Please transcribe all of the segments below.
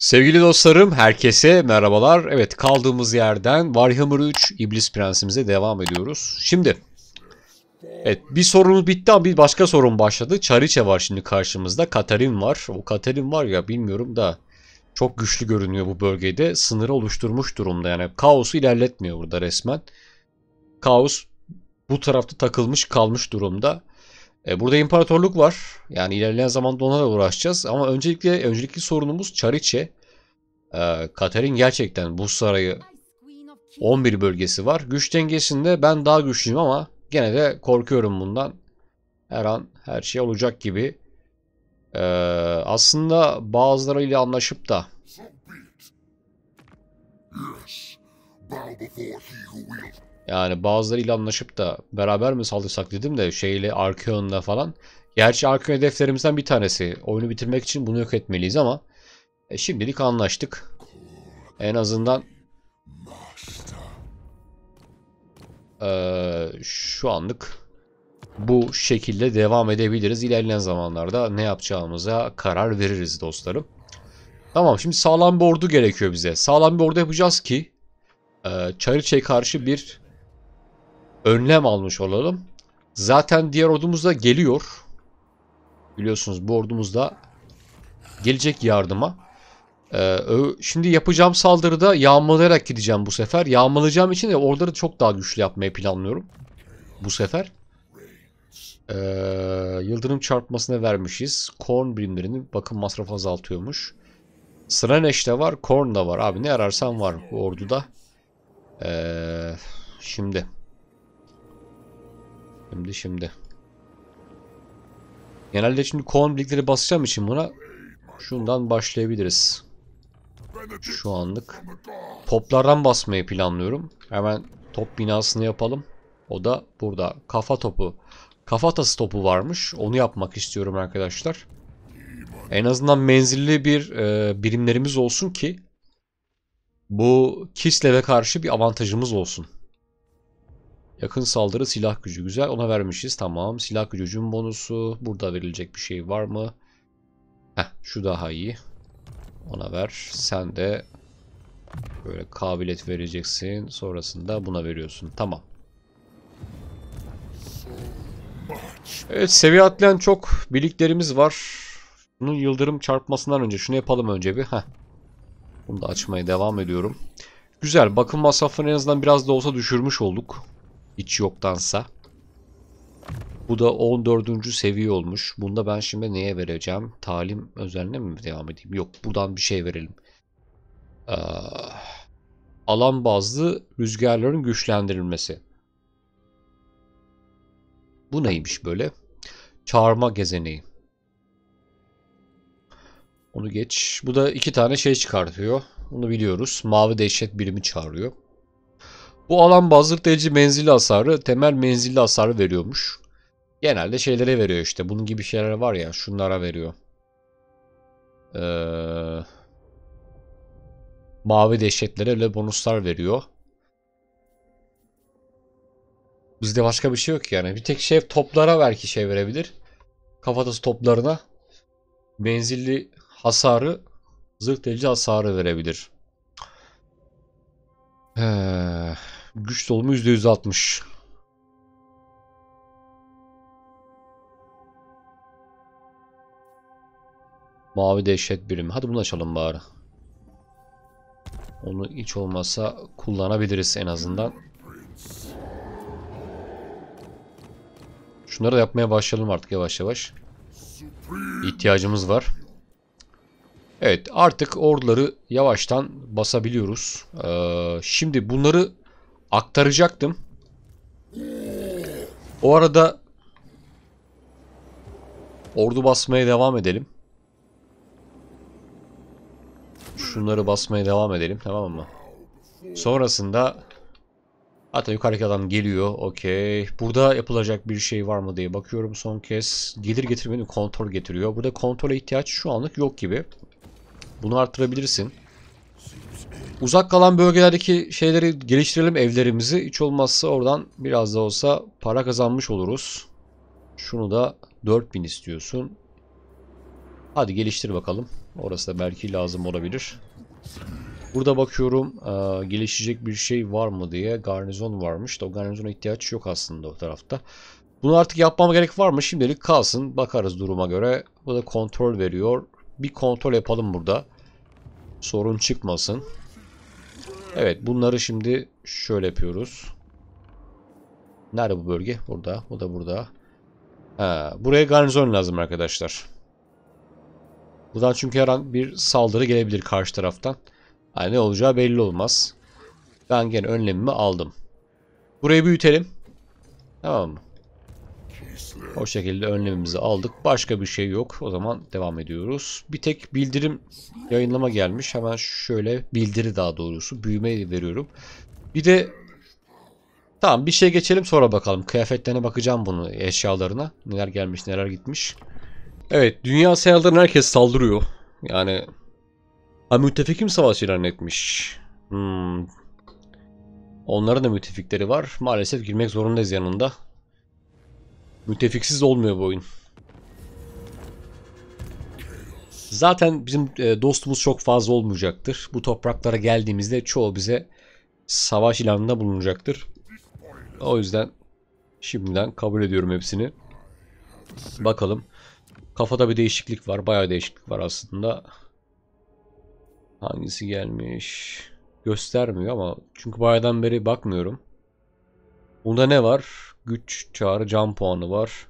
Sevgili dostlarım, herkese merhabalar. Evet, kaldığımız yerden Warhammer 3 İblis Prensimize devam ediyoruz. Şimdi, evet bir sorunuz bitti ama bir başka sorun başladı. Çariçe var şimdi karşımızda. Katarin var. O Katarin var ya bilmiyorum da çok güçlü görünüyor bu bölgede. Sınırı oluşturmuş durumda yani. Kaosu ilerletmiyor burada resmen. Kaos bu tarafta takılmış kalmış durumda. E, burada imparatorluk var. Yani ilerleyen zamanda ona da uğraşacağız. Ama öncelikle öncelikli sorunumuz Çariçe. E, Katerin gerçekten bu sarayı 11 bölgesi var. Güç dengesinde ben daha güçlüyüm ama gene de korkuyorum bundan. Her an her şey olacak gibi. Ee, aslında bazılarıyla anlaşıp da Yes, bow before he who wields yani bazıları ile anlaşıp da beraber mi saldırsak dedim de şeyle Arkeon'la falan. Gerçi Arkeon hedeflerimizden bir tanesi. Oyunu bitirmek için bunu yok etmeliyiz ama e, şimdilik anlaştık. En azından e, şu anlık bu şekilde devam edebiliriz. İlerleyen zamanlarda ne yapacağımıza karar veririz dostlarım. Tamam şimdi sağlam bir ordu gerekiyor bize. Sağlam bir ordu yapacağız ki e, Çariç'e karşı bir önlem almış olalım. Zaten diğer ordumuz da geliyor. Biliyorsunuz bu ordumuz da gelecek yardıma. Ee, şimdi yapacağım saldırıda yağmalayarak gideceğim bu sefer. Yağmalayacağım için de orduları çok daha güçlü yapmayı planlıyorum. Bu sefer. Ee, yıldırım çarpmasına vermişiz. Korn birimlerinin bakım masrafı azaltıyormuş. Sıraneş de var, Korn da var. Abi ne ararsan var bu orduda. Ee, şimdi... Şimdi şimdi. Genelde şimdi kon birlikleri basacağım için buna şundan başlayabiliriz. Şu anlık. Toplardan basmayı planlıyorum. Hemen top binasını yapalım. O da burada. Kafa topu. Kafatası topu varmış. Onu yapmak istiyorum arkadaşlar. En azından menzilli bir e, birimlerimiz olsun ki bu Kislev'e karşı bir avantajımız olsun. Yakın saldırı silah gücü güzel ona vermişiz tamam. Silah gücü hücum bonusu. Burada verilecek bir şey var mı? Heh şu daha iyi. Ona ver. Sen de böyle kabiliyet vereceksin. Sonrasında buna veriyorsun. Tamam. Evet seviye atlayan çok birliklerimiz var. Bunun yıldırım çarpmasından önce şunu yapalım önce bir. Heh. Bunu da açmaya devam ediyorum. Güzel bakım masrafını en azından biraz da olsa düşürmüş olduk. Hiç yoktansa. Bu da 14. seviye olmuş. Bunda ben şimdi neye vereceğim? Talim özeline mi devam edeyim? Yok buradan bir şey verelim. Ee, alan bazlı rüzgarların güçlendirilmesi. Bu neymiş böyle? Çağırma gezeneği. Onu geç. Bu da iki tane şey çıkartıyor. Bunu biliyoruz. Mavi dehşet birimi çağırıyor. Bu alan bazdırtayıcı menzilli hasarı temel menzilli hasarı veriyormuş. Genelde şeylere veriyor işte. Bunun gibi şeyler var ya şunlara veriyor. Ee, mavi dehşetlere öyle bonuslar veriyor. Bizde başka bir şey yok yani. Bir tek şey toplara belki şey verebilir. Kafatası toplarına menzilli hasarı zırh delici hasarı verebilir. Heee. Güç dolumu %160. Mavi dehşet birim. Hadi bunu açalım bari. Onu hiç olmazsa kullanabiliriz en azından. Şunları da yapmaya başlayalım artık yavaş yavaş. İhtiyacımız var. Evet artık orduları yavaştan basabiliyoruz. Ee, şimdi bunları aktaracaktım. O arada ordu basmaya devam edelim. Şunları basmaya devam edelim tamam mı? Sonrasında hatta yukarıdaki adam geliyor. Okey. Burada yapılacak bir şey var mı diye bakıyorum son kez. Gelir getirmeni kontrol getiriyor. Burada kontrole ihtiyaç şu anlık yok gibi. Bunu arttırabilirsin. Uzak kalan bölgelerdeki şeyleri geliştirelim evlerimizi. Hiç olmazsa oradan biraz da olsa para kazanmış oluruz. Şunu da 4000 istiyorsun. Hadi geliştir bakalım. Orası da belki lazım olabilir. Burada bakıyorum e, gelişecek bir şey var mı diye garnizon varmış da o garnizona ihtiyaç yok aslında o tarafta. Bunu artık yapmama gerek var mı? Şimdilik kalsın. Bakarız duruma göre. Bu da kontrol veriyor. Bir kontrol yapalım burada. Sorun çıkmasın. Evet bunları şimdi şöyle yapıyoruz. Nerede bu bölge? Burada. bu da burada. Ha, buraya garnizon lazım arkadaşlar. Buradan çünkü her an bir saldırı gelebilir karşı taraftan. Yani ne olacağı belli olmaz. Ben gene önlemimi aldım. Burayı büyütelim. Tamam mı? O şekilde önlemimizi aldık. Başka bir şey yok. O zaman devam ediyoruz. Bir tek bildirim yayınlama gelmiş. Hemen şöyle bildiri daha doğrusu büyüme veriyorum. Bir de tamam bir şey geçelim sonra bakalım. Kıyafetlerine bakacağım bunu eşyalarına. Neler gelmiş neler gitmiş. Evet dünya seyahatlerine herkes saldırıyor. Yani ha, müttefikim savaş ilan etmiş. Hmm. Onların da müttefikleri var. Maalesef girmek zorundayız yanında. Müttefiksiz olmuyor bu oyun. Zaten bizim e, dostumuz çok fazla olmayacaktır. Bu topraklara geldiğimizde çoğu bize savaş ilanında bulunacaktır. O yüzden şimdiden kabul ediyorum hepsini. Bakalım. Kafada bir değişiklik var. Bayağı değişiklik var aslında. Hangisi gelmiş? Göstermiyor ama çünkü bayağıdan beri bakmıyorum. Bunda ne var? Güç çağrı can puanı var.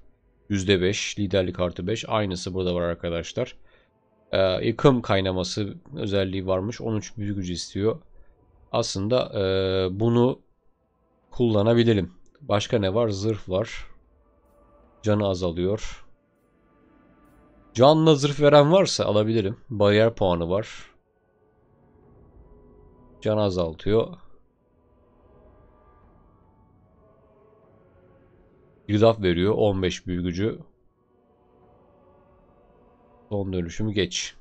%5. Liderlik artı 5. Aynısı burada var arkadaşlar. Ee, yıkım kaynaması özelliği varmış. 13 büyük gücü istiyor. Aslında e, bunu kullanabilirim. Başka ne var? Zırh var. Canı azalıyor. Canla zırh veren varsa alabilirim. Bariyer puanı var. Can azaltıyor. girdap veriyor. 15 büyü gücü. Son dönüşümü geç.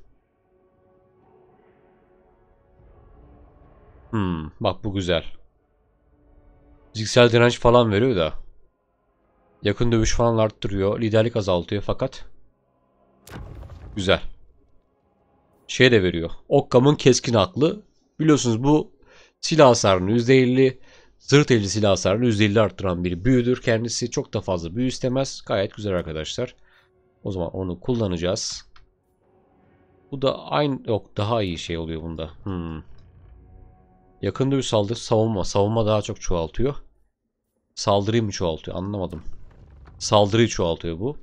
Hmm, bak bu güzel. Fiziksel direnç falan veriyor da. Yakın dövüş falan arttırıyor. Liderlik azaltıyor fakat. Güzel. Şey de veriyor. Okkam'ın keskin aklı. Biliyorsunuz bu silah hasarını %50, Sırt elli silah hasarını %50 arttıran bir büyüdür. Kendisi çok da fazla büyü istemez. Gayet güzel arkadaşlar. O zaman onu kullanacağız. Bu da aynı yok daha iyi şey oluyor bunda. Hmm. Yakın dövüş saldırı savunma. Savunma daha çok çoğaltıyor. Saldırıyı mı çoğaltıyor anlamadım. Saldırıyı çoğaltıyor bu.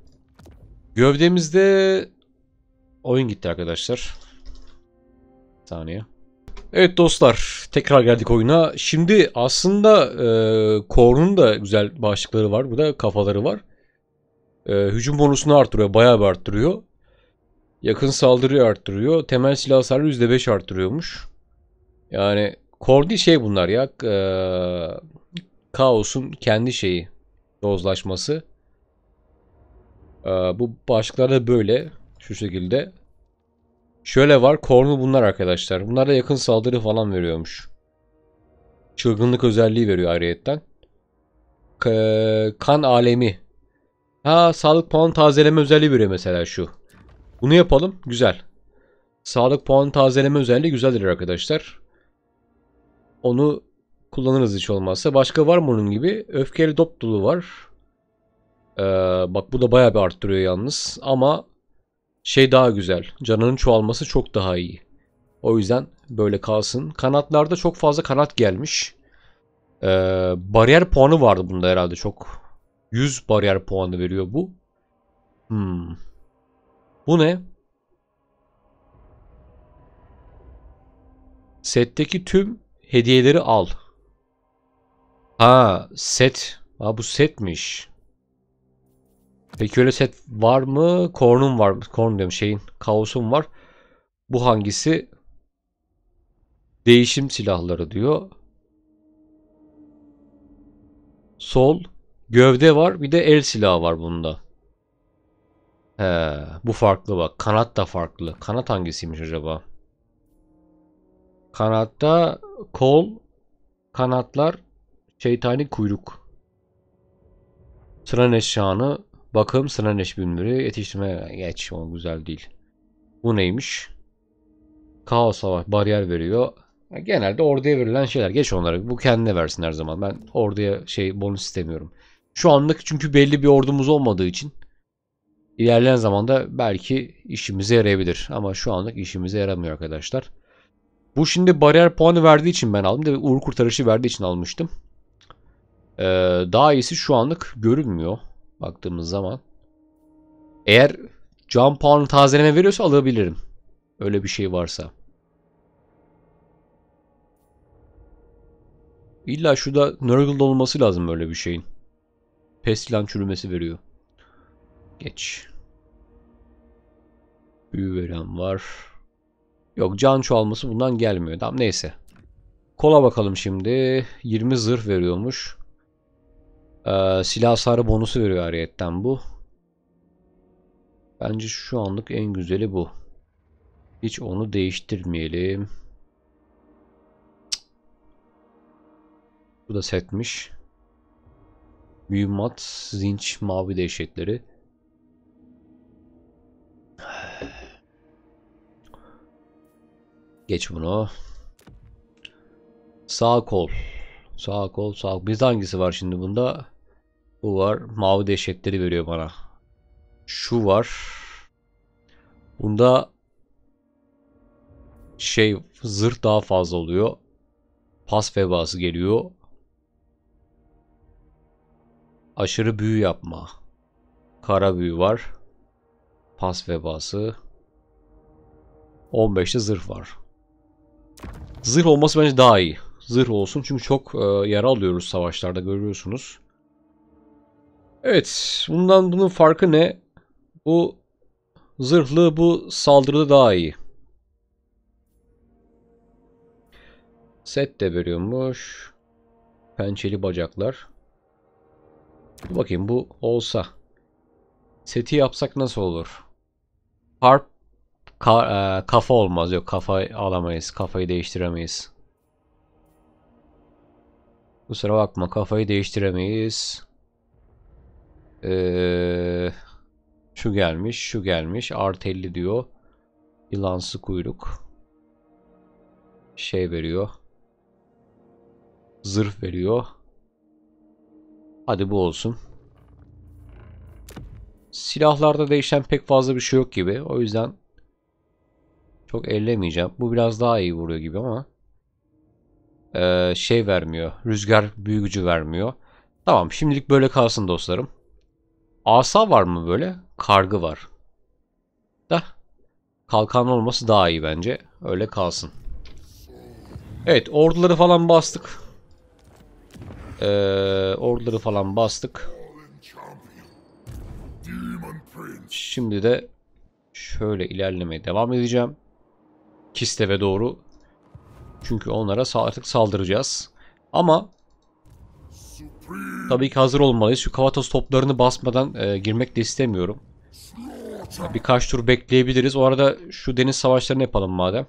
Gövdemizde oyun gitti arkadaşlar. Bir saniye. Evet dostlar tekrar geldik oyuna. Şimdi aslında e, Korn'un da güzel başlıkları var. Bu da kafaları var. E, hücum bonusunu arttırıyor. Bayağı bir arttırıyor. Yakın saldırıyı arttırıyor. Temel silah hasarı %5 arttırıyormuş. Yani Korn değil şey bunlar ya. E, Kaos'un kendi şeyi. dozlaşması E, bu başlıklar da böyle. Şu şekilde. Şöyle var. Kornu bunlar arkadaşlar. Bunlar da yakın saldırı falan veriyormuş. Çılgınlık özelliği veriyor ayrıyetten. kan alemi. Ha sağlık puan tazeleme özelliği veriyor mesela şu. Bunu yapalım. Güzel. Sağlık puan tazeleme özelliği güzeldir arkadaşlar. Onu kullanırız hiç olmazsa. Başka var mı onun gibi? Öfkeli dop dolu var. Ee, bak bu da baya bir arttırıyor yalnız. Ama şey daha güzel. Canının çoğalması çok daha iyi. O yüzden böyle kalsın. Kanatlarda çok fazla kanat gelmiş. Ee, bariyer puanı vardı bunda herhalde çok. 100 bariyer puanı veriyor bu. Hmm. Bu ne? Setteki tüm hediyeleri al. Ha set. Ha bu setmiş. Peki öyle set var mı? Kornun var. mı? Korn diyorum şeyin. Kaosum var. Bu hangisi? Değişim silahları diyor. Sol. Gövde var. Bir de el silahı var bunda. He, bu farklı bak. Kanat da farklı. Kanat hangisiymiş acaba? Kanatta kol, kanatlar, şeytani kuyruk. Tren eşyanı Bakım sıra neş yetiştirme geç o güzel değil. Bu neymiş? Kaos savaş bariyer veriyor. Genelde orduya verilen şeyler. Geç onları. Bu kendine versin her zaman. Ben orduya şey bonus istemiyorum. Şu anlık çünkü belli bir ordumuz olmadığı için ilerleyen zamanda belki işimize yarayabilir. Ama şu anlık işimize yaramıyor arkadaşlar. Bu şimdi bariyer puanı verdiği için ben aldım. Ve uğur kurtarışı verdiği için almıştım. Ee, daha iyisi şu anlık görünmüyor. Baktığımız zaman. Eğer can puanı tazeleme veriyorsa alabilirim. Öyle bir şey varsa. İlla şurada Nurgle'da olması lazım böyle bir şeyin. Pestilan çürümesi veriyor. Geç. Büyü veren var. Yok can çoğalması bundan gelmiyor. Tamam neyse. Kola bakalım şimdi. 20 zırh veriyormuş. Ee, silah hasarı bonusu veriyor ariyetten bu. Bence şu anlık en güzeli bu. Hiç onu değiştirmeyelim. Bu da setmiş. Mühimmat, zinç, mavi değişikleri. Geç bunu. Sağ kol. Sağ kol, sağ kol. Bizde hangisi var şimdi bunda? Bu var. Mavi dehşetleri veriyor bana. Şu var. Bunda şey zırh daha fazla oluyor. Pas vebası geliyor. Aşırı büyü yapma. Kara büyü var. Pas vebası. 15'te zırh var. Zırh olması bence daha iyi. Zırh olsun çünkü çok e, yara alıyoruz savaşlarda görüyorsunuz. Evet. Bundan bunun farkı ne? Bu zırhlı bu saldırıda daha iyi. Set de veriyormuş. Pençeli bacaklar. Dur bakayım bu olsa. Seti yapsak nasıl olur? Harp ka, e, kafa olmaz. Yok kafa alamayız. Kafayı değiştiremeyiz. Kusura bakma kafayı değiştiremeyiz. Ee, şu gelmiş, şu gelmiş. Art 50 diyor. Yılansı kuyruk. Şey veriyor. Zırh veriyor. Hadi bu olsun. Silahlarda değişen pek fazla bir şey yok gibi. O yüzden çok ellemeyeceğim. Bu biraz daha iyi vuruyor gibi ama ee, şey vermiyor. Rüzgar büyücü vermiyor. Tamam şimdilik böyle kalsın dostlarım. Asa var mı böyle? Kargı var. Da. Kalkan olması daha iyi bence. Öyle kalsın. Evet orduları falan bastık. Ee, orduları falan bastık. Şimdi de şöyle ilerlemeye devam edeceğim. Kistev'e doğru. Çünkü onlara artık saldıracağız. Ama Tabii ki hazır olmalıyız. Şu Kavatos toplarını basmadan e, girmek de istemiyorum. Birkaç tur bekleyebiliriz. O arada şu deniz savaşlarını yapalım madem.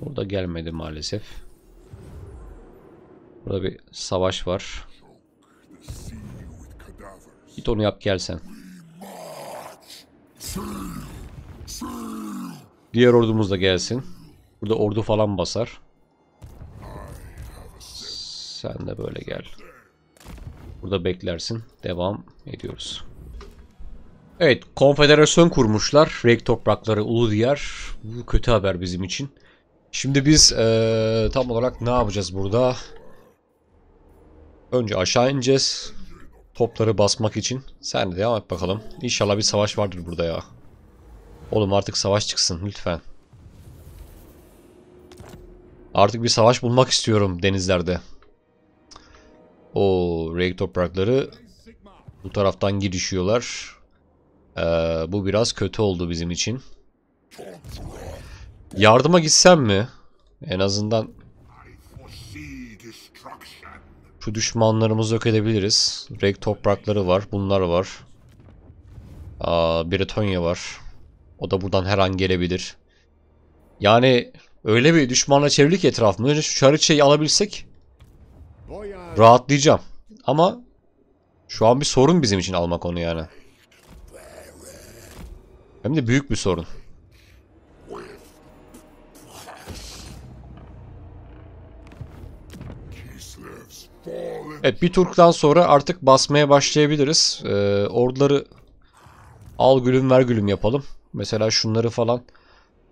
Burada gelmedi maalesef. Burada bir savaş var. Git onu yap gelsen. Diğer ordumuz da gelsin. Burada ordu falan basar. Sen de böyle gel. Burada beklersin. Devam ediyoruz. Evet, konfederasyon kurmuşlar. Renk toprakları, ulu diyar. Bu kötü haber bizim için. Şimdi biz ee, tam olarak ne yapacağız burada? Önce aşağı ineceğiz. Topları basmak için. Sen de devam et bakalım. İnşallah bir savaş vardır burada ya. Oğlum artık savaş çıksın lütfen. Artık bir savaş bulmak istiyorum denizlerde. O Reg toprakları bu taraftan girişiyorlar. Ee, bu biraz kötü oldu bizim için. Yardıma gitsem mi? En azından şu düşmanlarımızı yok edebiliriz. Reg toprakları var. Bunlar var. Aa, Bretonya var. O da buradan her an gelebilir. Yani öyle bir düşmanla çevirdik etrafını. Şu çarıçayı alabilsek Rahatlayacağım. Ama şu an bir sorun bizim için almak onu yani. Hem de büyük bir sorun. Evet bir turktan sonra artık basmaya başlayabiliriz. Ee, orduları al gülüm ver gülüm yapalım. Mesela şunları falan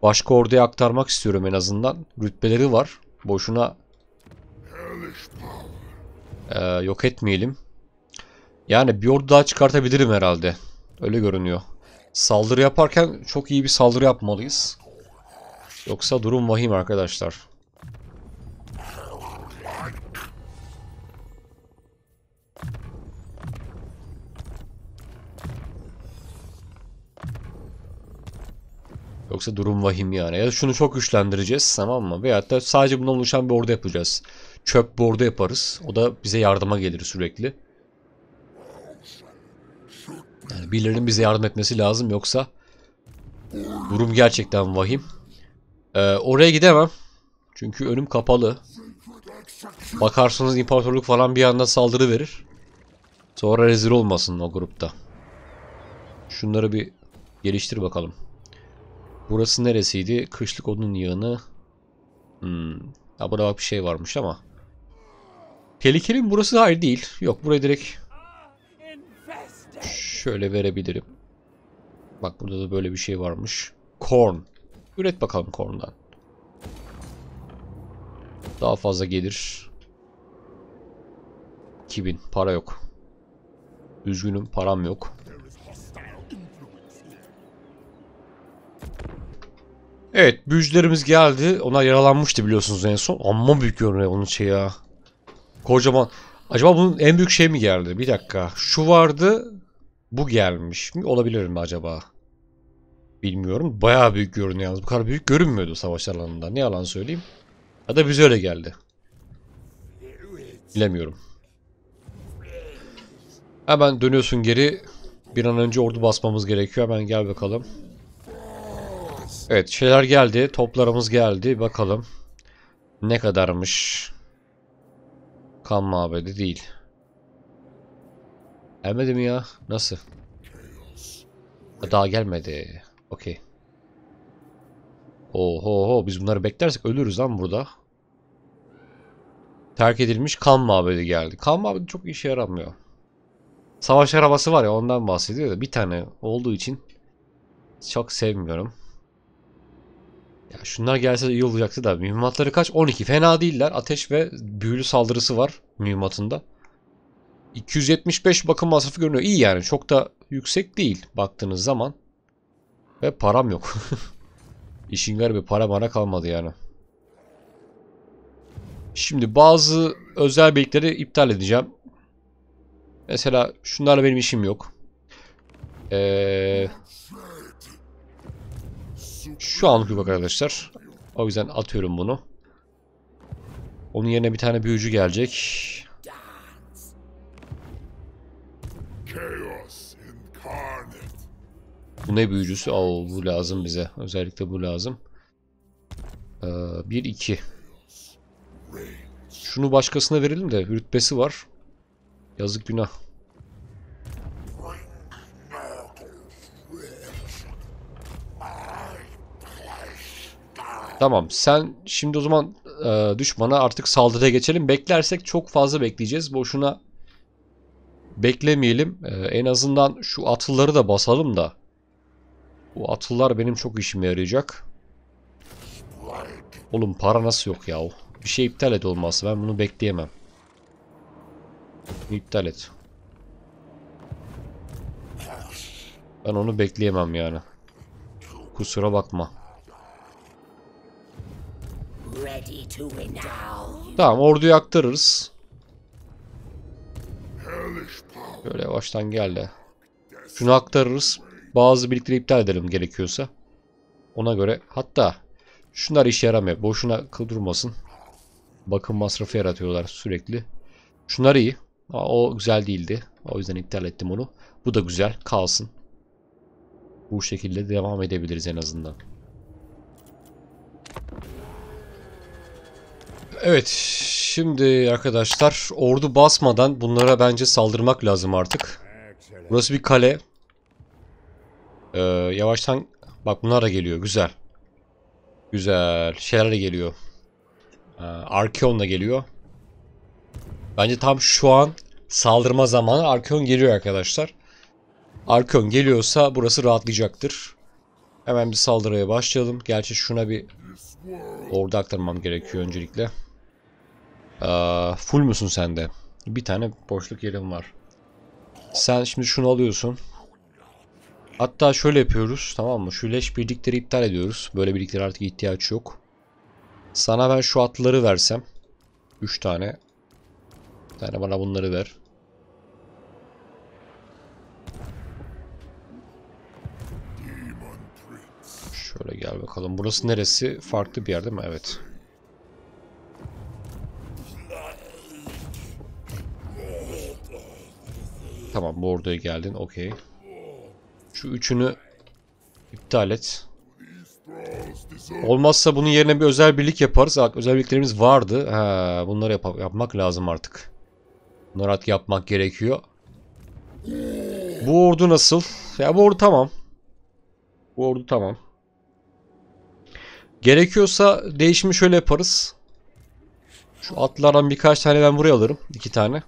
başka orduya aktarmak istiyorum en azından. Rütbeleri var. Boşuna ee, yok etmeyelim. Yani bir ordu daha çıkartabilirim herhalde. Öyle görünüyor. Saldırı yaparken çok iyi bir saldırı yapmalıyız. Yoksa durum vahim arkadaşlar. Yoksa durum vahim yani. Ya şunu çok güçlendireceğiz tamam mı? Veyahut da sadece bundan oluşan bir ordu yapacağız çöp bordo yaparız. O da bize yardıma gelir sürekli. Yani birilerinin bize yardım etmesi lazım yoksa durum gerçekten vahim. Ee, oraya gidemem. Çünkü önüm kapalı. Bakarsınız imparatorluk falan bir anda saldırı verir. Sonra rezil olmasın o grupta. Şunları bir geliştir bakalım. Burası neresiydi? Kışlık odun yığını. Hmm. Ha burada bak bir şey varmış ama. Tehlikeli mi burası? Hayır değil. Yok buraya direkt şöyle verebilirim. Bak burada da böyle bir şey varmış. Korn. Üret bakalım korndan. Daha fazla gelir. 2000. Para yok. Üzgünüm param yok. Evet büyücülerimiz geldi. Onlar yaralanmıştı biliyorsunuz en son. Amma büyük görünüyor onun şey ya. Kocaman. Acaba bunun en büyük şey mi geldi? Bir dakika. Şu vardı. Bu gelmiş Olabilir mi acaba? Bilmiyorum. Bayağı büyük görünüyor yalnız. Bu kadar büyük görünmüyordu savaş alanında. Ne yalan söyleyeyim. Ya da bize öyle geldi. Bilemiyorum. Hemen dönüyorsun geri. Bir an önce ordu basmamız gerekiyor. Hemen gel bakalım. Evet şeyler geldi. Toplarımız geldi. Bakalım. Ne kadarmış. Kan mabedi değil. Gelmedi mi ya? Nasıl? Daha gelmedi. Okey. Oho ho biz bunları beklersek ölürüz lan burada. Terk edilmiş kan mabedi geldi. Kan mabedi çok işe yaramıyor. Savaş arabası var ya ondan bahsediyor da bir tane olduğu için çok sevmiyorum şunlar gelse iyi olacaktı da. Mühimmatları kaç? 12. Fena değiller. Ateş ve büyülü saldırısı var mühimmatında. 275 bakım masrafı görünüyor. İyi yani. Çok da yüksek değil baktığınız zaman. Ve param yok. İşin garibi para bana kalmadı yani. Şimdi bazı özel birlikleri iptal edeceğim. Mesela şunlarla benim işim yok. Eee... Şu anlık yok arkadaşlar. O yüzden atıyorum bunu. Onun yerine bir tane büyücü gelecek. Bu ne büyücüsü? Oo, bu lazım bize. Özellikle bu lazım. 1-2. Ee, Şunu başkasına verelim de rütbesi var. Yazık günah. Tamam sen şimdi o zaman e, düşmana artık saldırıya geçelim. Beklersek çok fazla bekleyeceğiz. Boşuna beklemeyelim. E, en azından şu atılları da basalım da. Bu atıllar benim çok işime yarayacak. Oğlum para nasıl yok ya? Bir şey iptal et olmazsa ben bunu bekleyemem. İptal et. Ben onu bekleyemem yani. Kusura bakma. Tamam orduyu aktarırız. Böyle baştan gel Şunu aktarırız. Bazı birlikleri iptal edelim gerekiyorsa. Ona göre hatta şunlar işe yaramıyor. Boşuna kıldırmasın. Bakım masrafı yaratıyorlar sürekli. Şunlar iyi. Aa, o güzel değildi. O yüzden iptal ettim onu. Bu da güzel. Kalsın. Bu şekilde devam edebiliriz en azından. Evet şimdi arkadaşlar ordu basmadan bunlara bence saldırmak lazım artık. Burası bir kale. Ee, yavaştan bak bunlar da geliyor güzel. Güzel şeyler de geliyor. Ee, Arkeon da geliyor. Bence tam şu an saldırma zamanı Arkeon geliyor arkadaşlar. Arkeon geliyorsa burası rahatlayacaktır. Hemen bir saldırıya başlayalım. Gerçi şuna bir ordu aktarmam gerekiyor öncelikle. Aa, full musun sen de? Bir tane boşluk yerim var. Sen şimdi şunu alıyorsun. Hatta şöyle yapıyoruz tamam mı? Şu leş birlikleri iptal ediyoruz. Böyle birliklere artık ihtiyaç yok. Sana ben şu atları versem. 3 tane. Bir tane bana bunları ver. Şöyle gel bakalım. Burası neresi? Farklı bir yer değil mi? Evet. Tamam Bordo'ya geldin. Okey. Şu üçünü iptal et. Olmazsa bunun yerine bir özel birlik yaparız. Özel birliklerimiz vardı. He, bunları yap yapmak lazım artık. Bunları artık yapmak gerekiyor. Bu ordu nasıl? Ya bu ordu tamam. Bu ordu tamam. Gerekiyorsa değişimi şöyle yaparız. Şu atlardan birkaç tane ben buraya alırım. iki tane.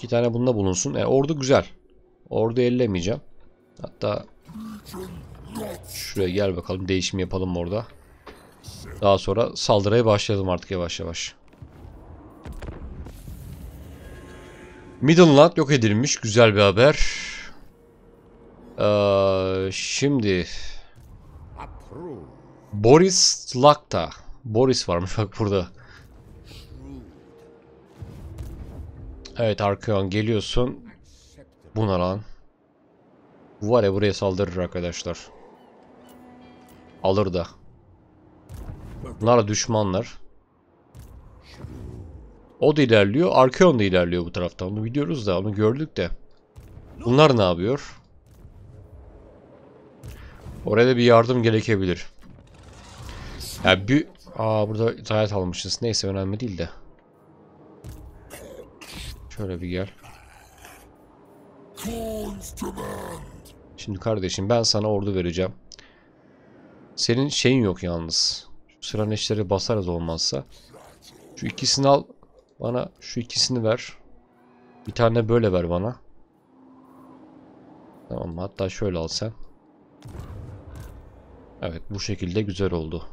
İki tane bunda bulunsun. E, ordu güzel. Ordu ellemeyeceğim. Hatta şuraya gel bakalım değişim yapalım orada. Daha sonra saldırıya başlayalım artık yavaş yavaş. Middleland yok edilmiş. Güzel bir haber. Ee, şimdi Boris Lakta. Boris varmış bak burada. Evet Arkeon geliyorsun. Buna lan. Bu var ya buraya saldırır arkadaşlar. Alır da. Bunlar düşmanlar. O da ilerliyor. Arkeon da ilerliyor bu taraftan. Onu biliyoruz da. Onu gördük de. Bunlar ne yapıyor? Oraya da bir yardım gerekebilir. Ya yani bir... Aa burada zayiat almışız. Neyse önemli değil de. Şöyle bir gel. Şimdi kardeşim ben sana ordu vereceğim. Senin şeyin yok yalnız. Şu sıran eşleri basarız olmazsa. Şu ikisini al. Bana şu ikisini ver. Bir tane böyle ver bana. Tamam hatta şöyle al sen. Evet bu şekilde güzel oldu.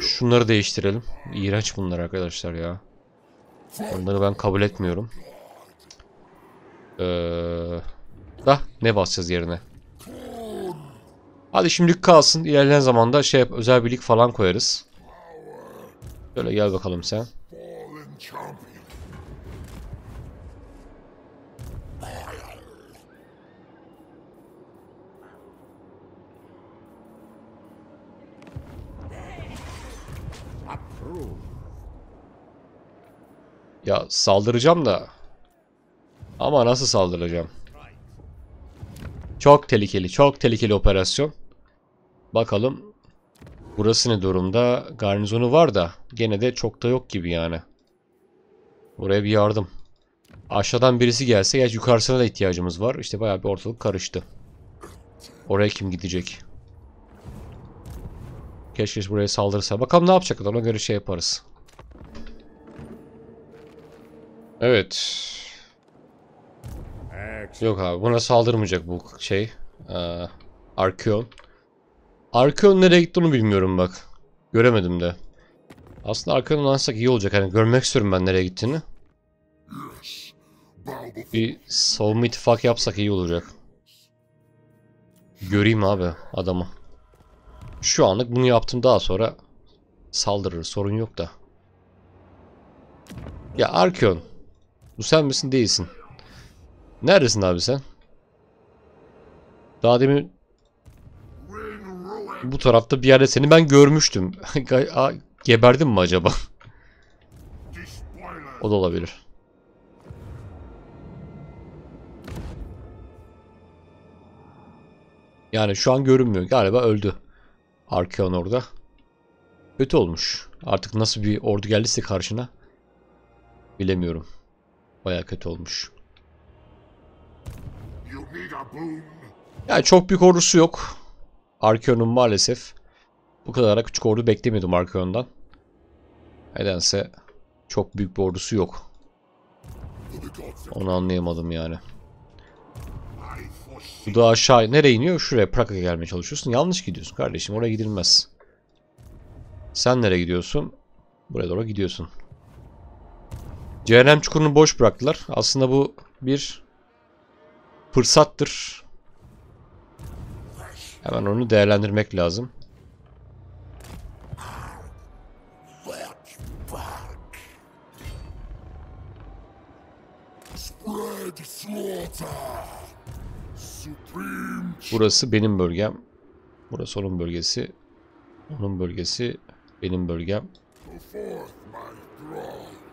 Şunları değiştirelim. İğrenç bunlar arkadaşlar ya. Onları ben kabul etmiyorum. Ee, da ah, ne basacağız yerine? Hadi şimdilik kalsın. İlerleyen zamanda şey özel birlik falan koyarız. Şöyle gel bakalım sen. Ya saldıracağım da. Ama nasıl saldıracağım? Çok tehlikeli. Çok tehlikeli operasyon. Bakalım. Burası ne durumda? Garnizonu var da. Gene de çok da yok gibi yani. Buraya bir yardım. Aşağıdan birisi gelse. Gerçi yukarısına da ihtiyacımız var. İşte bayağı bir ortalık karıştı. Oraya kim gidecek? Keşke buraya saldırırsa. Bakalım ne yapacak. Ona göre şey yaparız. Evet. Yok abi buna saldırmayacak bu şey. Ee, Arkeon. Arkeon nereye gitti onu bilmiyorum bak. Göremedim de. Aslında Arkeon'u alsak iyi olacak. Hani görmek istiyorum ben nereye gittiğini. Bir savunma ittifak yapsak iyi olacak. Göreyim abi adamı. Şu anlık bunu yaptım daha sonra saldırır sorun yok da. Ya Arkeon bu sen misin? Değilsin. Neredesin abi sen? Daha demin bu tarafta bir yerde seni ben görmüştüm. Geberdim mi acaba? o da olabilir. Yani şu an görünmüyor. Galiba öldü. Arkeon orada. Kötü olmuş. Artık nasıl bir ordu geldiyse karşına bilemiyorum. Baya kötü olmuş. Yani çok büyük ordusu yok. Arkeon'un maalesef. Bu kadar küçük ordu beklemiyordum Arkeon'dan. Nedense çok büyük bir ordusu yok. Onu anlayamadım yani. Bu da aşağı nereye iniyor? Şuraya Praka'ya gelmeye çalışıyorsun. Yanlış gidiyorsun kardeşim. Oraya gidilmez. Sen nereye gidiyorsun? Buraya doğru gidiyorsun. Cehennem çukurunu boş bıraktılar. Aslında bu bir fırsattır. Hemen onu değerlendirmek lazım. Burası benim bölgem. Burası onun bölgesi. Onun bölgesi benim bölgem.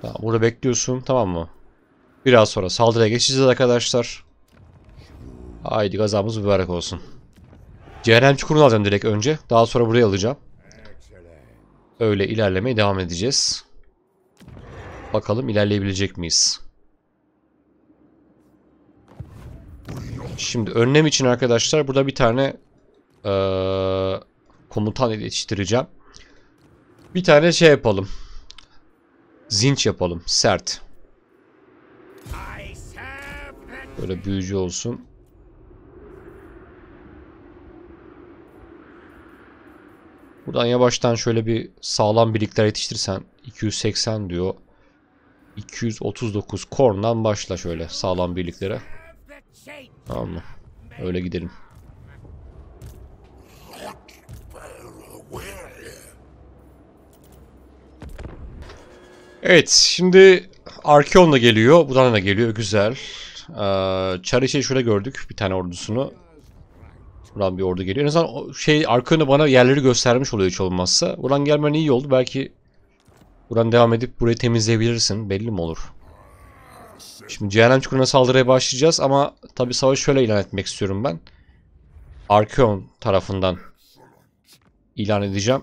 Tamam burada bekliyorsun tamam mı? Biraz sonra saldırıya geçeceğiz arkadaşlar. Haydi gazamız mübarek olsun. Cehennem çukurunu alacağım direkt önce. Daha sonra buraya alacağım. Öyle ilerlemeye devam edeceğiz. Bakalım ilerleyebilecek miyiz? Şimdi önlem için arkadaşlar burada bir tane ee, komutan yetiştireceğim. Bir tane şey yapalım. Zinç yapalım. Sert. Böyle büyücü olsun. Buradan yavaştan şöyle bir sağlam birlikler yetiştirsen 280 diyor. 239 korndan başla şöyle sağlam birliklere. Tamam mı? Öyle gidelim. Evet şimdi Arkeon da geliyor. Budan da geliyor. Güzel. Ee, Çarişe'yi şöyle gördük. Bir tane ordusunu. Buradan bir ordu geliyor. En azından şey Arkeon'da bana yerleri göstermiş oluyor hiç olmazsa. Buradan gelmen iyi oldu. Belki buradan devam edip burayı temizleyebilirsin. Belli mi olur? Şimdi cehennem çukuruna saldırıya başlayacağız ama tabi savaşı şöyle ilan etmek istiyorum ben. Arkeon tarafından ilan edeceğim.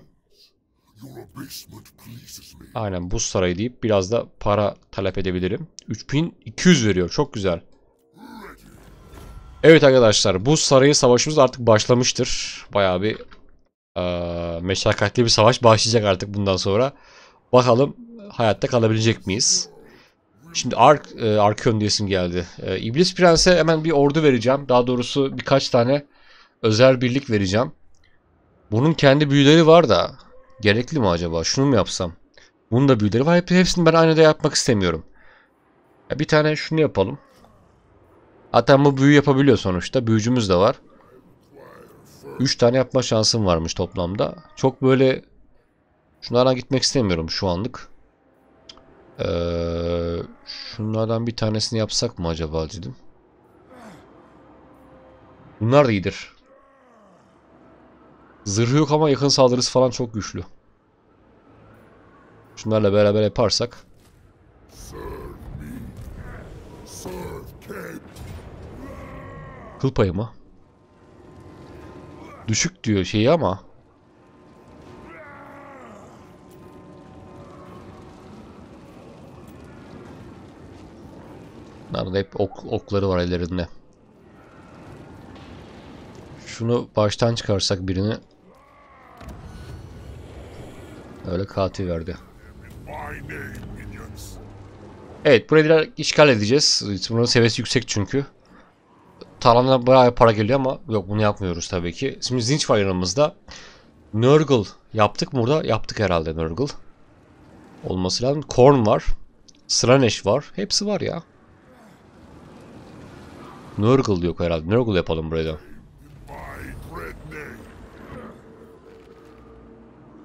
Aynen buz sarayı deyip biraz da para talep edebilirim. 3200 veriyor. Çok güzel. Evet arkadaşlar buz sarayı savaşımız artık başlamıştır. Baya bir e, meşakkatli bir savaş başlayacak artık bundan sonra. Bakalım hayatta kalabilecek miyiz? Şimdi Ark, e, Arkyon diyesim geldi. E, İblis Prens'e hemen bir ordu vereceğim. Daha doğrusu birkaç tane özel birlik vereceğim. Bunun kendi büyüleri var da gerekli mi acaba? Şunu mu yapsam? Bunun da büyüleri var. Hepsini ben aynı da yapmak istemiyorum. Ya bir tane şunu yapalım. Hatta bu büyü yapabiliyor sonuçta. Büyücümüz de var. 3 tane yapma şansım varmış toplamda. Çok böyle şunlardan gitmek istemiyorum şu anlık. Ee, şunlardan bir tanesini yapsak mı acaba dedim. Bunlar da iyidir. Zırhı yok ama yakın saldırısı falan çok güçlü. Şunlarla beraber yaparsak. Kıl payı mı? Düşük diyor şeyi ama. Bunların hep ok, okları var ellerinde. Şunu baştan çıkarsak birini. Öyle katil verdi. Evet burayı direkt işgal edeceğiz. Bunun seviyesi yüksek çünkü. Tarlamdan bayağı para geliyor ama yok bunu yapmıyoruz tabii ki. Şimdi zinç var yanımızda. Nurgle yaptık mı burada? Yaptık herhalde Nurgle. Olması lazım. Korn var. Sıraneş var. Hepsi var ya. Nurgle yok herhalde. Nurgle yapalım buraya.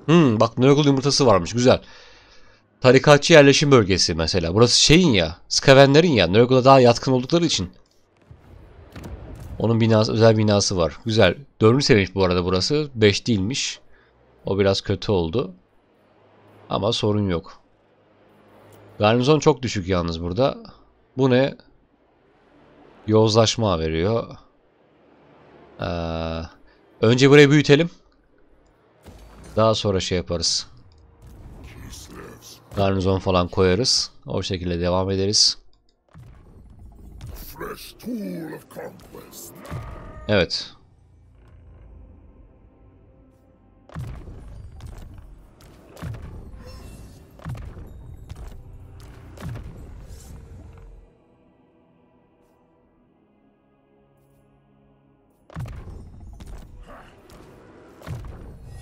Hmm bak Nurgle yumurtası varmış. Güzel tarikatçı yerleşim bölgesi mesela. Burası şeyin ya, Skavenlerin ya, Nurgle'a daha yatkın oldukları için. Onun binası, özel binası var. Güzel. Dördüncü seviyemiş bu arada burası. Beş değilmiş. O biraz kötü oldu. Ama sorun yok. Garnizon çok düşük yalnız burada. Bu ne? Yozlaşma veriyor. Ee, önce burayı büyütelim. Daha sonra şey yaparız. Garnizon falan koyarız. O şekilde devam ederiz. Evet.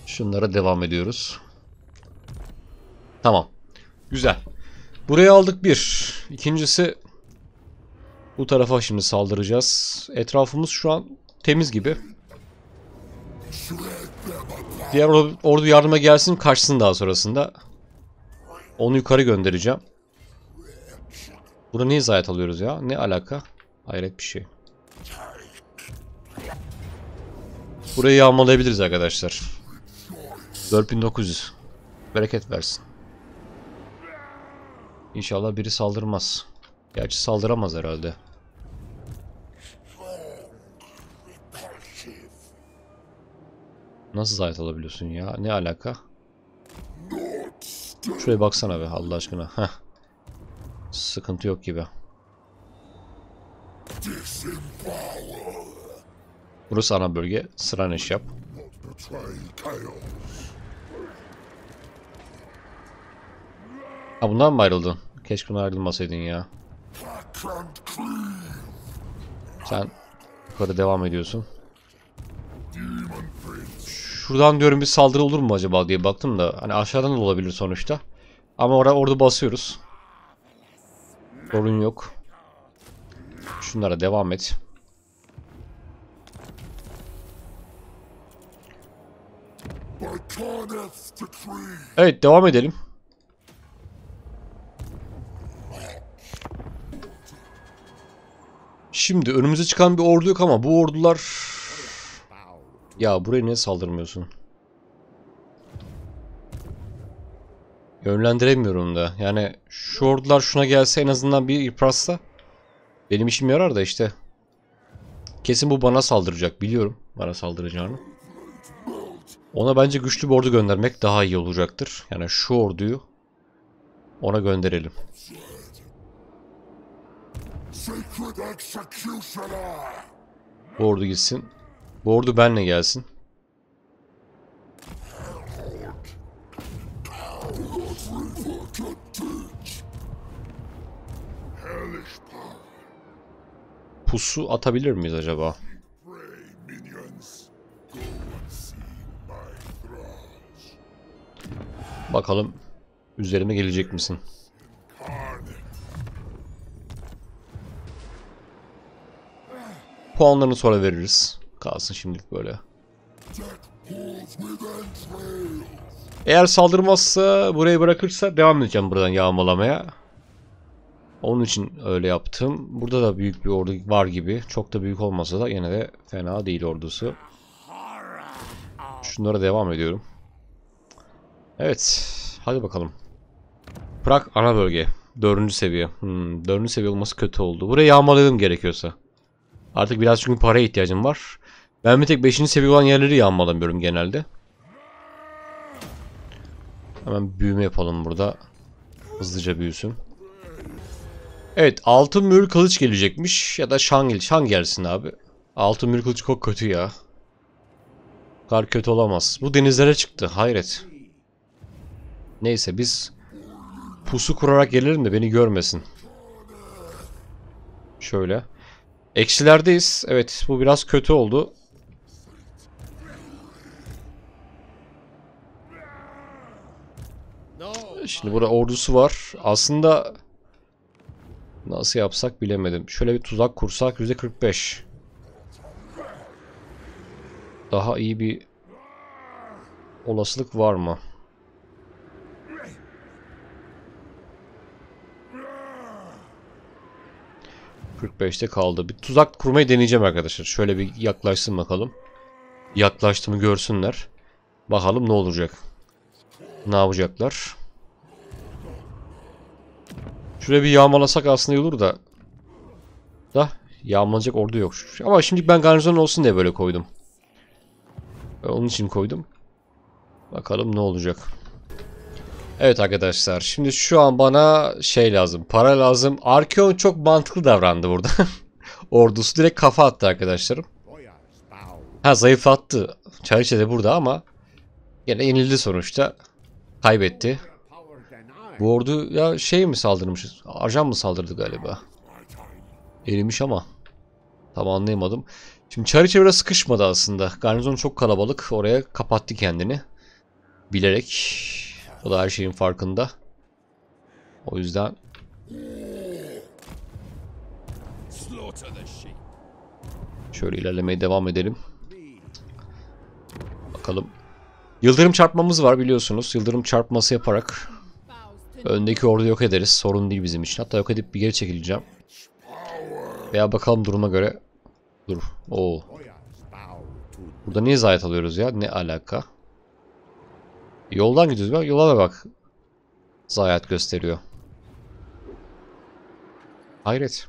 Şunlara devam ediyoruz. Tamam. Güzel. Burayı aldık bir. İkincisi bu tarafa şimdi saldıracağız. Etrafımız şu an temiz gibi. Diğer ordu yardıma gelsin kaçsın daha sonrasında. Onu yukarı göndereceğim. Burada ne zayet alıyoruz ya? Ne alaka? Hayret bir şey. Burayı yağmalayabiliriz arkadaşlar. 4900. Bereket versin. İnşallah biri saldırmaz. Gerçi saldıramaz herhalde. Nasıl zayt alabiliyorsun ya? Ne alaka? Şuraya baksana be Allah aşkına. Heh. Sıkıntı yok gibi. Burası ana bölge. Sıran iş yap. Ha bundan mı ayrıldın? Keşke bunu ayrılmasaydın ya. Sen yukarı devam ediyorsun. Şuradan diyorum bir saldırı olur mu acaba diye baktım da. Hani aşağıdan da olabilir sonuçta. Ama orada orada basıyoruz. Sorun yok. Şunlara devam et. Evet devam edelim. Şimdi önümüze çıkan bir ordu yok ama bu ordular... Ya buraya niye saldırmıyorsun? Yönlendiremiyorum da. Yani şu ordular şuna gelse en azından bir yıpratsa benim işim yarar da işte. Kesin bu bana saldıracak. Biliyorum bana saldıracağını. Ona bence güçlü bir ordu göndermek daha iyi olacaktır. Yani şu orduyu ona gönderelim. Bu ordu gitsin. Bu ordu benle gelsin. Pusu atabilir miyiz acaba? Bakalım üzerime gelecek misin? Puanlarını sonra veririz. Kalsın şimdilik böyle. Eğer saldırmazsa burayı bırakırsa devam edeceğim buradan yağmalamaya. Onun için öyle yaptım. Burada da büyük bir ordu var gibi. Çok da büyük olmasa da yine de fena değil ordusu. Şunlara devam ediyorum. Evet. Hadi bakalım. Prag ana bölge. Dördüncü seviye. Hmm, dördüncü seviye olması kötü oldu. Buraya yağmalayalım gerekiyorsa. Artık biraz çünkü paraya ihtiyacım var. Ben bir tek 5. seviye olan yerleri yağmalamıyorum genelde. Hemen büyüme yapalım burada. Hızlıca büyüsün. Evet altın mühür kılıç gelecekmiş. Ya da şangil. şan gelsin abi. Altın mühür kılıç çok kötü ya. Kar kötü olamaz. Bu denizlere çıktı. Hayret. Neyse biz pusu kurarak gelelim de beni görmesin. Şöyle. Eksilerdeyiz. Evet bu biraz kötü oldu. Şimdi burada ordusu var. Aslında nasıl yapsak bilemedim. Şöyle bir tuzak kursak yüzde %45. Daha iyi bir olasılık var mı? 45'te kaldı. Bir tuzak kurmayı deneyeceğim arkadaşlar. Şöyle bir yaklaşsın bakalım. Yaklaştığımı görsünler. Bakalım ne olacak. Ne yapacaklar. Şuraya bir yağmalasak aslında iyi olur da. Da yağmalanacak ordu yok. Ama şimdi ben garnizon olsun diye böyle koydum. Onun için koydum. Bakalım ne olacak. Evet arkadaşlar şimdi şu an bana şey lazım para lazım. Arkeon çok mantıklı davrandı burada. Ordusu direkt kafa attı arkadaşlarım. Ha zayıflattı. Çariçe de burada ama yine yenildi sonuçta. Kaybetti. Bu ordu ya şey mi saldırmış? Ajan mı saldırdı galiba? Erimiş ama. Tam anlayamadım. Şimdi Çariçe biraz sıkışmadı aslında. Garnizon çok kalabalık. Oraya kapattı kendini. Bilerek o da her şeyin farkında. O yüzden şöyle ilerlemeye devam edelim. Bakalım. Yıldırım çarpmamız var biliyorsunuz. Yıldırım çarpması yaparak öndeki ordu yok ederiz. Sorun değil bizim için. Hatta yok edip bir geri çekileceğim. Veya bakalım duruma göre. Dur. Oo. Burada niye zayet alıyoruz ya? Ne alaka? Yoldan gidiyoruz bak. Yola da bak. Zayiat gösteriyor. Hayret.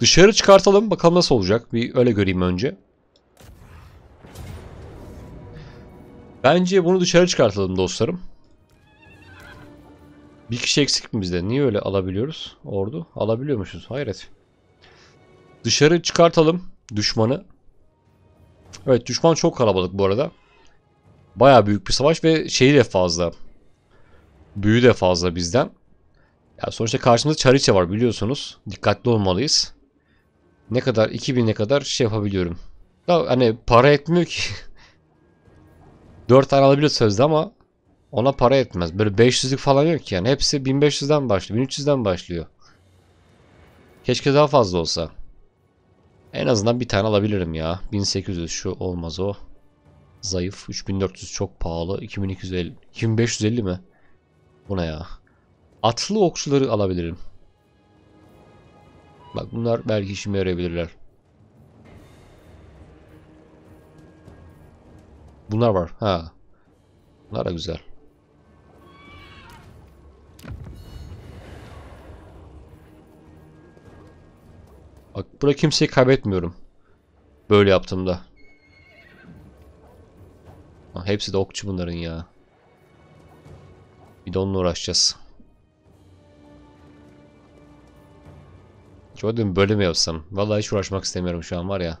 Dışarı çıkartalım. Bakalım nasıl olacak. Bir öyle göreyim önce. Bence bunu dışarı çıkartalım dostlarım. Bir kişi eksik mi bizde? Niye öyle alabiliyoruz? Ordu. Alabiliyormuşuz. Hayret. Dışarı çıkartalım düşmanı. Evet düşman çok kalabalık bu arada. Baya büyük bir savaş ve şeyi de fazla. Büyü de fazla bizden. Yani sonuçta karşımızda Çariçe var biliyorsunuz. Dikkatli olmalıyız. Ne kadar 2000'e kadar şey yapabiliyorum. Ya, hani para etmiyor ki. 4 tane alabilir sözde ama ona para etmez. Böyle 500'lük falan yok ki yani. Hepsi 1500'den başlıyor. 1300'den başlıyor. Keşke daha fazla olsa. En azından bir tane alabilirim ya. 1800 şu olmaz o. Zayıf. 3400 çok pahalı. 2250. 2550 mi? Bu ne ya? Atlı okçuları alabilirim. Bak bunlar belki işime yarayabilirler. Bunlar var. Ha. Bunlar da güzel. Bak burada kimseyi kaybetmiyorum. Böyle yaptığımda. Ha, hepsi de okçu bunların ya. Bir de onunla uğraşacağız. Acaba dedim böyle mi yapsam? Vallahi hiç uğraşmak istemiyorum şu an var ya.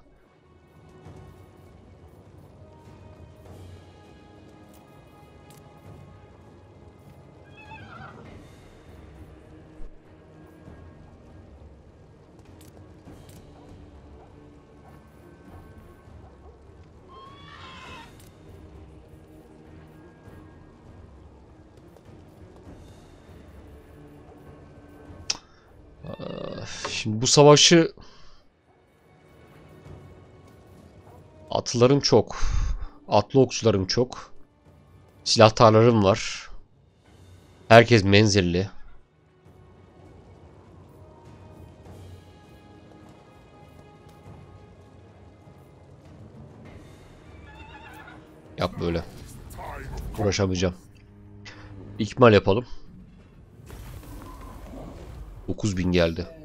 Şimdi bu savaşı atlarım çok. Atlı okçularım çok. Silahtarlarım var. Herkes menzilli. Yap böyle. Uğraşamayacağım. İkmal yapalım. 9000 geldi.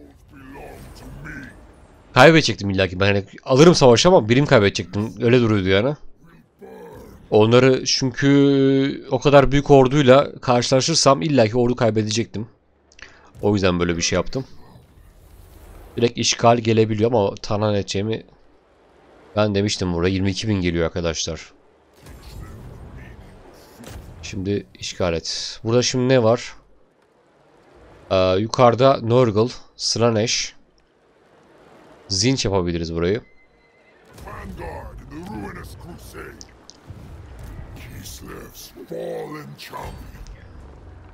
Kaybedecektim ki ben hani alırım savaşı ama birim kaybedecektim. Öyle duruyordu yani. Onları çünkü o kadar büyük orduyla karşılaşırsam illa ki ordu kaybedecektim. O yüzden böyle bir şey yaptım. Direkt işgal gelebiliyor ama tanan edeceğimi ben demiştim burada 22 bin geliyor arkadaşlar. Şimdi işgal et. Burada şimdi ne var? Ee, yukarıda Nurgle, Slanesh. Zinç yapabiliriz burayı.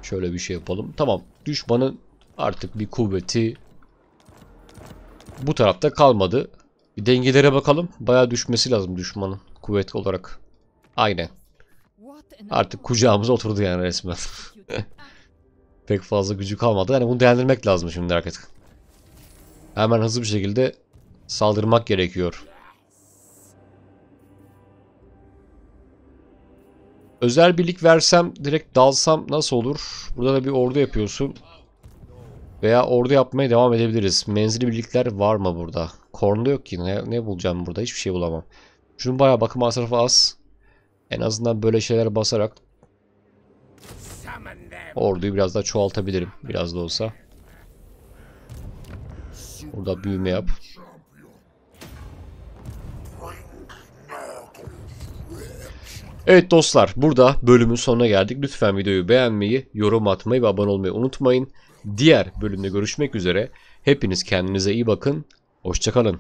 Şöyle bir şey yapalım. Tamam. Düşmanın artık bir kuvveti bu tarafta kalmadı. Bir dengelere bakalım. Baya düşmesi lazım düşmanın kuvvet olarak. Aynen. Artık kucağımıza oturdu yani resmen. Pek fazla gücü kalmadı. Yani bunu değerlendirmek lazım şimdi artık. Hemen hızlı bir şekilde Saldırmak gerekiyor. Özel birlik versem direkt dalsam nasıl olur? Burada da bir ordu yapıyorsun. Veya ordu yapmaya devam edebiliriz. Menzili birlikler var mı burada? Kornda yok ki. Ne, ne bulacağım burada? Hiçbir şey bulamam. Şunun bayağı bakım masrafı az. En azından böyle şeyler basarak orduyu biraz daha çoğaltabilirim. Biraz da olsa. Burada büyüme yap. Evet dostlar burada bölümün sonuna geldik. Lütfen videoyu beğenmeyi, yorum atmayı ve abone olmayı unutmayın. Diğer bölümde görüşmek üzere. Hepiniz kendinize iyi bakın. Hoşçakalın.